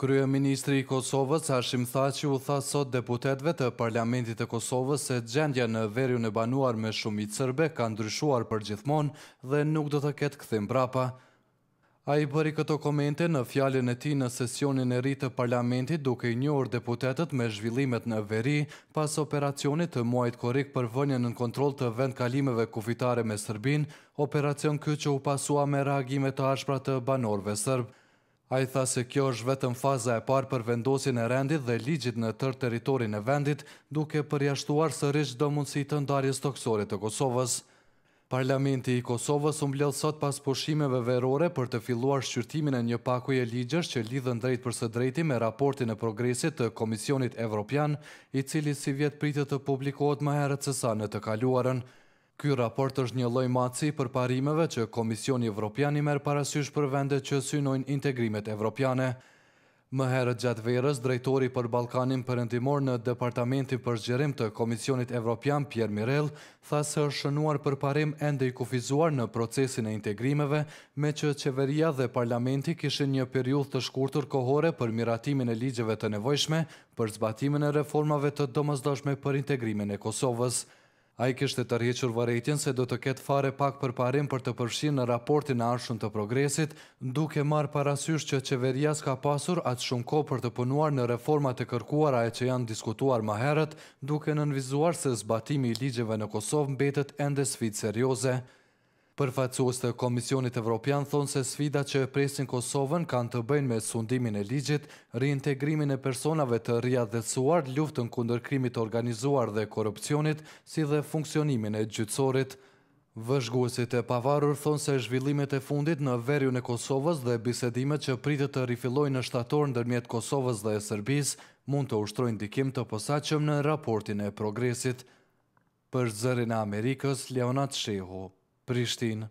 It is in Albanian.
Krye Ministri i Kosovës, Ashim Thaci, u tha sot deputetve të Parlamentit të Kosovës se gjendja në verju në banuar me shumit sërbe ka ndryshuar për gjithmon dhe nuk do të ketë këthim brapa. A i bëri këto komente në fjallin e ti në sesionin e rritë të parlamentit duke i njohër deputetet me zhvillimet në veri pas operacionit të muajt korik për vënjën në kontrol të vend kalimeve kufitare me Sërbin, operacion kë që u pasua me reagimet të ashpra të banorve Sërbë. A i tha se kjo është vetëm faza e parë për vendosin e rendit dhe ligjit në tërë teritorin e vendit, duke përjashtuar së rishë do mundësi të ndarjes të të Kosovës. Parlamenti i Kosovës umë sot pas pushimeve verore për të filluar shqyrtimin e një pakuj e ligjës që lidhën drejt për së drejti me raportin e progresit të Komisionit Evropian, i cili si vjetë pritë të publikohet ma herët sësa në të kaluarën. Ky raport është një lloj maci për parimeve që Komisioni Evropian i merr parasysh për vende që synojnë integrimet evropiane. Më herët gjatë verës, drejtori për Ballkanin Perëndimor në Departamentin për Zgjerim të Komisionit Evropian Pierre Mirel tha se është shënuar për parim ende i kufizuar në procesin e integrimeve, me që qeveria dhe parlamenti kishin një periudhë të shkurtër kohore për miratimin e ligjeve të nevojshme për zbatimin e reformave të domosdoshme për integrimin e Kosovës. A i kështë të rjequr varetjen se do të ketë fare pak për parim për të përshin në raportin e arshën të progresit, duke marë parasysh që qeveria s'ka pasur atë shumë ko për të pënuar në reformat e kërkuar a e që janë diskutuar ma herët, duke nënvizuar se zbatimi i ligjeve në Kosovë mbetet endes fit serioze përfaqësues të Komisionit Evropian thonë se sfidat që presin Kosovën kanë të bëjnë me sundimin e ligjit, riintegrimin e personave të suar, luftën kundër krimit të organizuar dhe korrupsionit, si dhe funksionimin e gjyqësorit. Vëzhguesit e pavarur thonë se zhvillimet e fundit në Veriun e Kosovës dhe bisedimet që pritet të rifillojnë në shtator ndërmjet Kosovës dhe Serbisë mund të ushtrojnë ndikim të posaçëm në raportin e progresit për Zërin e Amerikës, Leonat Shehu. Pristine.